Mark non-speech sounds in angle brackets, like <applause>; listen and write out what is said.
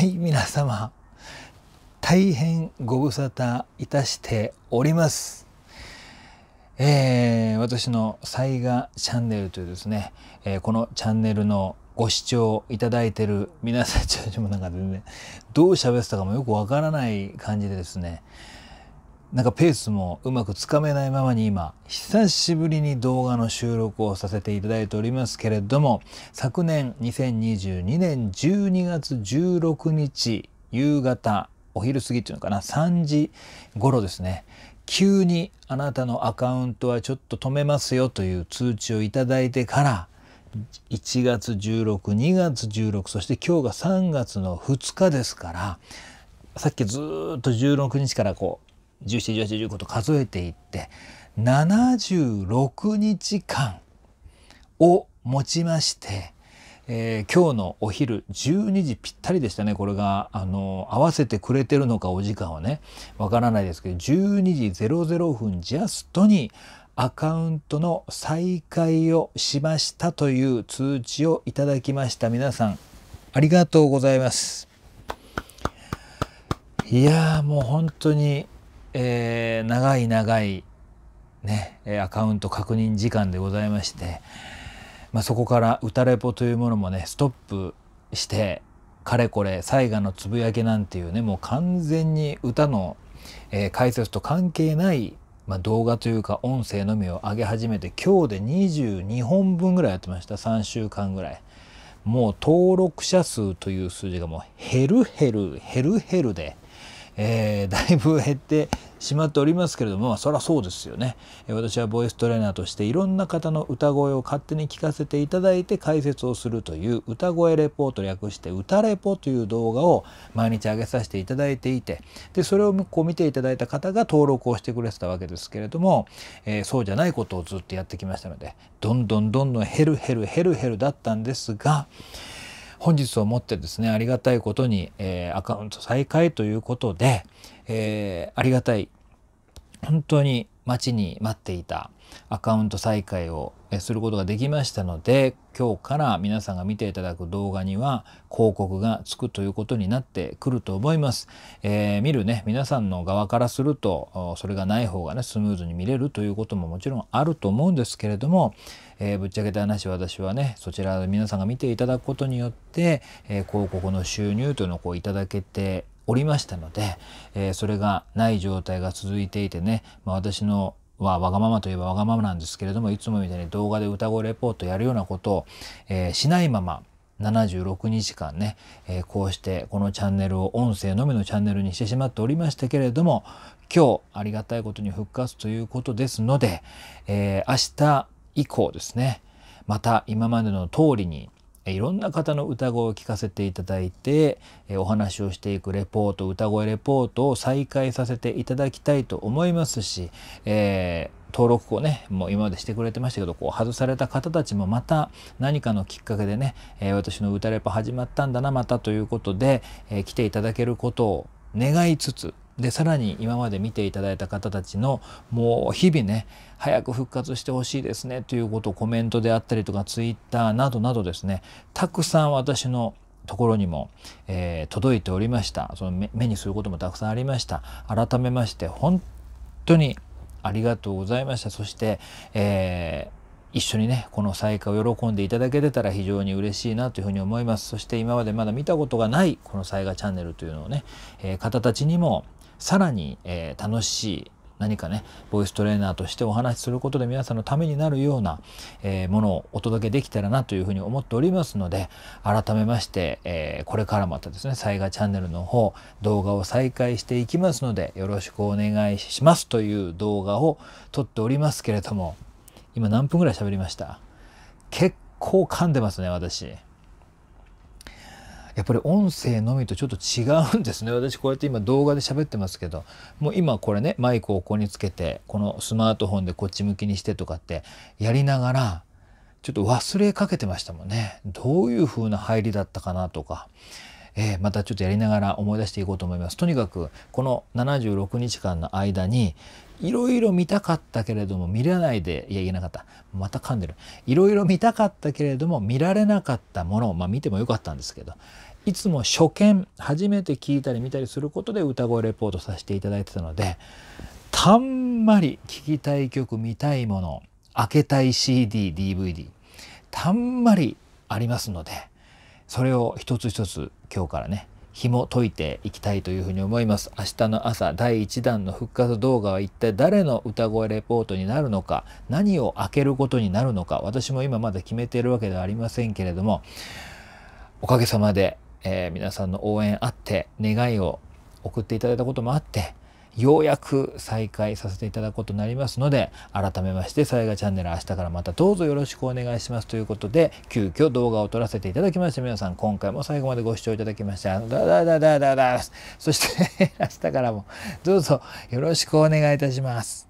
はい皆様大変ご無沙汰いたしております。えー、私の「災害チャンネル」というですね、えー、このチャンネルのご視聴いただいてる皆さんちょっともなんか全然どう喋ってたかもよくわからない感じでですね、なんかペースもうまくつかめないままに今、久しぶりに動画の収録をさせていただいておりますけれども、昨年2022年12月16日夕方、お昼過ぎっていうのかな、3時頃ですね、急にあなたのアカウントはちょっと止めますよという通知をいただいてから、1月16、2月16、そして今日が3月の2日ですから、さっきずっと16日からこう、171815と数えていって76日間をもちまして、えー、今日のお昼12時ぴったりでしたねこれがあの合わせてくれてるのかお時間はねわからないですけど12時00分ジャストにアカウントの再開をしましたという通知をいただきました皆さんありがとうございますいやもう本当にえー、長い長いねアカウント確認時間でございまして、まあ、そこから歌レポというものもねストップしてかれこれ「最後のつぶやき」なんていうねもう完全に歌の、えー、解説と関係ない、まあ、動画というか音声のみを上げ始めて今日で22本分ぐらいやってました3週間ぐらい。もう登録者数という数字がもうヘルヘルヘルヘルで。えー、だいぶ減ってしまっておりますけれども、まあ、そりゃそうですよね、え私はボイストレーナーとしていろんな方の歌声を勝手に聞かせていただいて解説をするという歌声レポート略して歌レポという動画を毎日上げさせていただいていてでそれをこう見ていただいた方が登録をしてくれてたわけですけれども、えー、そうじゃないことをずっとやってきましたのでどんどんどんどん減る減る減る減るだったんですが、本日をもってですねありがたいことに、えー、アカウント再開ということで、えー、ありがたい本当に待ちに待っていたアカウント再開をすることができましたので今日から皆さんが見ていただく動画には広告がつくということになってくると思います。えー、見るね皆さんの側からするとそれがない方がねスムーズに見れるということももちろんあると思うんですけれども、えー、ぶっちゃけた話私はねそちらで皆さんが見ていただくことによって、えー、広告の収入というのをこういただけておりましたので、えー、それがない状態が続いていてね、まあ、私のはわがままといえばわがままなんですけれどもいつもみたいに動画で歌声レポートやるようなことを、えー、しないまま76日間ね、えー、こうしてこのチャンネルを音声のみのチャンネルにしてしまっておりましたけれども今日ありがたいことに復活ということですので、えー、明日以降ですねまた今までの通りにいろんな方の歌声を聞かせていただいてお話をしていくレポート歌声レポートを再開させていただきたいと思いますし、えー、登録をねもう今までしてくれてましたけどこう外された方たちもまた何かのきっかけでね、えー、私の歌レポ始まったんだなまたということで、えー、来ていただけることを願いつつでさらに今まで見ていただいた方たちのもう日々ね早く復活してほしいですねということをコメントであったりとかツイッターなどなどですねたくさん私のところにも、えー、届いておりましたその目にすることもたくさんありました改めまして本当にありがとうございましたそして、えー一緒にねこの再会を喜んでいただけてたら非常に嬉しいなというふうに思いますそして今までまだ見たことがないこの「災害チャンネル」というのをね、えー、方たちにもさらに、えー、楽しい何かねボイストレーナーとしてお話しすることで皆さんのためになるような、えー、ものをお届けできたらなというふうに思っておりますので改めまして、えー、これからまたですね災害チャンネルの方動画を再開していきますのでよろしくお願いしますという動画を撮っておりますけれども今何分ぐらい喋りました結構噛んでますね私。やっぱり音声のみとちょっと違うんですね <laughs> 私こうやって今動画で喋ってますけどもう今これねマイクをここにつけてこのスマートフォンでこっち向きにしてとかってやりながらちょっと忘れかけてましたもんねどういう風な入りだったかなとかえー、またちょっとやりながら思い出していこうと思います。とにかくこの76日間の間にいろいろ見たかったけれども見れないでいや言えなかったまた噛んでるいろいろ見たかったけれども見られなかったものまあ見てもよかったんですけどいつも初見初めて聞いたり見たりすることで歌声レポートさせていただいてたのでたんまり聴きたい曲見たいもの開けたい CDDVD たんまりありますので。それを一つ一つ今日からね紐解いていきたいというふに思います。明日の朝第1弾の復活動画は一体誰の歌声レポートになるのか何を開けることになるのか私も今まだ決めているわけではありませんけれどもおかげさまで、えー、皆さんの応援あって願いを送っていただいたこともあってようやく再開させていただくことになりますので、改めまして、さやがチャンネル明日からまたどうぞよろしくお願いしますということで、急遽動画を撮らせていただきまして、皆さん今回も最後までご視聴いただきまして、だだだだだだそして明日からもどうぞよろしくお願いいたします。